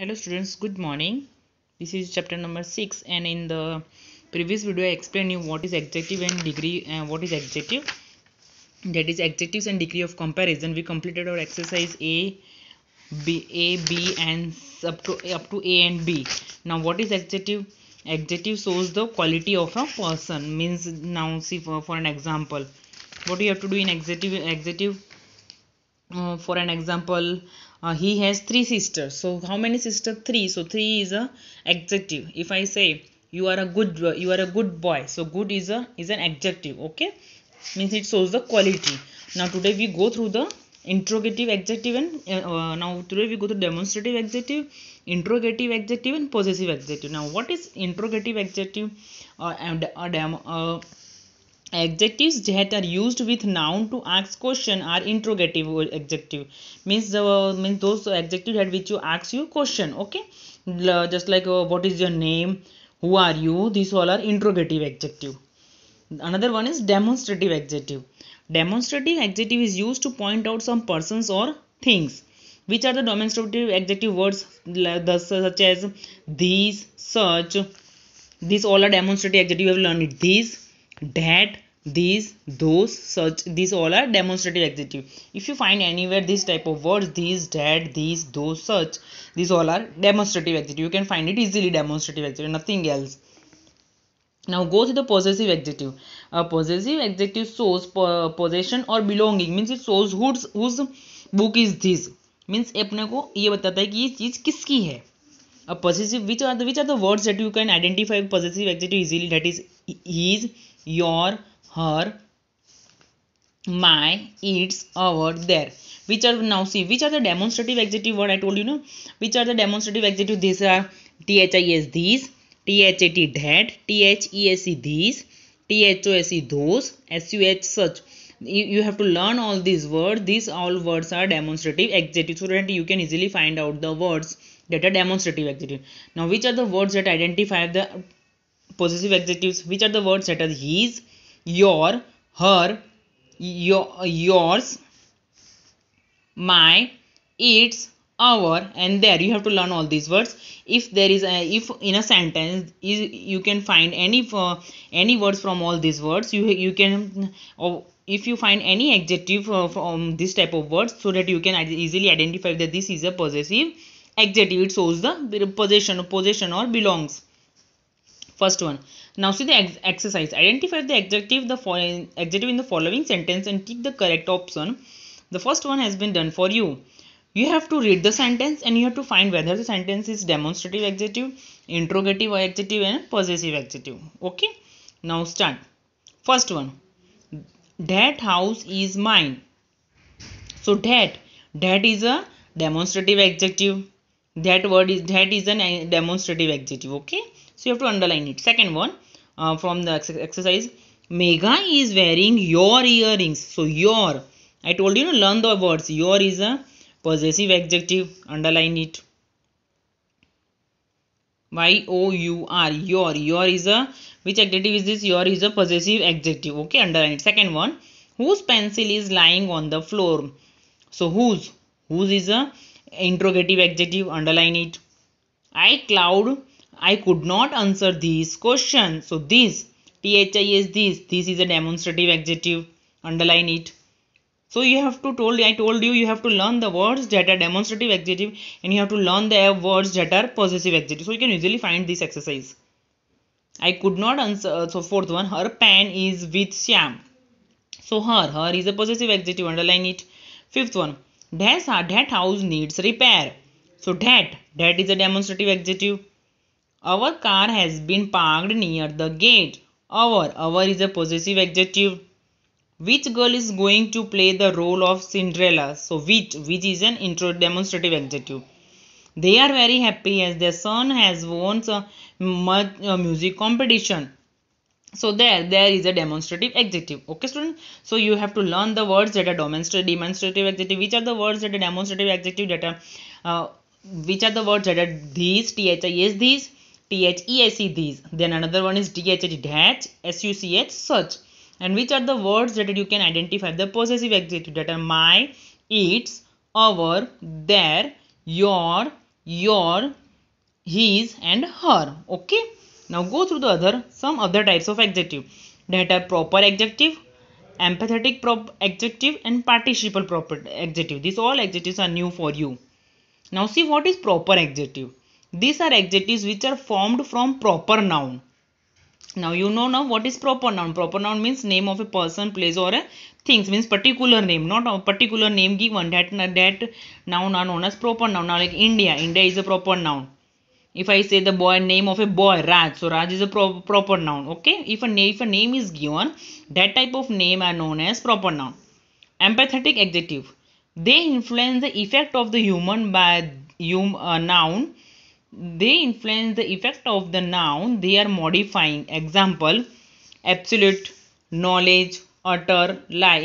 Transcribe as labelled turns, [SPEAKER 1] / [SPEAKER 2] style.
[SPEAKER 1] hello students good morning this is chapter number 6 and in the previous video i explained you what is adjective and degree and uh, what is adjective that is adjectives and degree of comparison we completed our exercise a b a b and up to up to a and b now what is adjective adjective shows the quality of a person means now see for, for an example what do you have to do in adjective adjective uh, for an example uh, he has three sisters so how many sister three so three is a adjective if i say you are a good you are a good boy so good is a is an adjective okay means it shows the quality now today we go through the interrogative adjective and uh, uh now today we go to demonstrative adjective interrogative adjective and possessive adjective now what is interrogative adjective uh, and a uh, uh adjectives that are used with noun to ask question are interrogative adjective means uh, means those adjectives that which you ask you question okay just like uh, what is your name who are you these all are interrogative adjective another one is demonstrative adjective demonstrative adjective is used to point out some persons or things which are the demonstrative adjective words such as these such these all are demonstrative adjective you have learned it these that these those such these all are demonstrative adjective if you find anywhere this type of words these that these those such these all are demonstrative adjective you can find it easily demonstrative adjective nothing else now go to the possessive adjective a possessive adjective shows possession or belonging means it shows whose whose book is this means apne ko ye batata hai ki ye cheez kiski hai a possessive which are the which are the words that you can identify possessive adjective easily that is his your her my it's our there which are now see which are the demonstrative adjective word i told you know which are the demonstrative adjective these are this these that that thees these those those suh such you, you have to learn all these words these all words are demonstrative adjective so that you can easily find out the words that are demonstrative adjective now which are the words that identify the possessive adjectives which are the words that are his your her your yours my its our and there you have to learn all these words if there is a if in a sentence you, you can find any uh, any words from all these words you you can or if you find any adjective uh, from this type of words so that you can easily identify that this is a possessive adjective it shows the possession possession or belongs First one. Now see the ex exercise. Identify the adjective the following adjective in the following sentence and tick the correct option. The first one has been done for you. You have to read the sentence and you have to find whether the sentence is demonstrative adjective, interrogative adjective and possessive adjective. Okay. Now start. First one. That house is mine. So that that is a demonstrative adjective that word is that is an demonstrative adjective okay so you have to underline it. Second one uh, from the ex exercise Mega is wearing your earrings. So your I told you to learn the words. Your is a possessive adjective. Underline it. Y O U R your your is a which adjective is this? Your is a possessive adjective. Okay, underline it. Second one whose pencil is lying on the floor so whose whose is a interrogative adjective underline it i cloud I could not answer these questions. So this, THIS this, this is a demonstrative adjective. Underline it. So you have to told I told you you have to learn the words that are demonstrative adjective and you have to learn the words that are possessive adjective. So you can easily find this exercise. I could not answer. Uh, so fourth one, her pen is with Sam. So her, her is a possessive adjective. Underline it. Fifth one, that, that house needs repair. So that, that is a demonstrative adjective. Our car has been parked near the gate. Our. Our is a possessive adjective. Which girl is going to play the role of Cinderella? So which. Which is an intro demonstrative adjective. They are very happy as their son has won a uh, music competition. So there, there is a demonstrative adjective. Okay, student. So you have to learn the words that are demonstrative, adjective. Which are the words that are demonstrative adjective that are, uh, which are the words that are these, this, these, THESE these. Then another one is DHH SUCH such. And which are the words that you can identify the possessive adjective that are my, its, our, their, your, your, his and her. Okay. Now go through the other some other types of adjective that are proper adjective, empathetic prop adjective and participle proper adjective. These all adjectives are new for you. Now see what is proper adjective these are adjectives which are formed from proper noun. Now you know now what is proper noun. Proper noun means name of a person, place or a things means particular name, not a particular name given. That that noun are known as proper noun. Now like India, India is a proper noun. If I say the boy name of a boy Raj, so Raj is a pro proper noun. Okay, if a name if a name is given, that type of name are known as proper noun. Empathetic adjective. They influence the effect of the human by hum, uh, noun they influence the effect of the noun they are modifying example absolute knowledge utter lie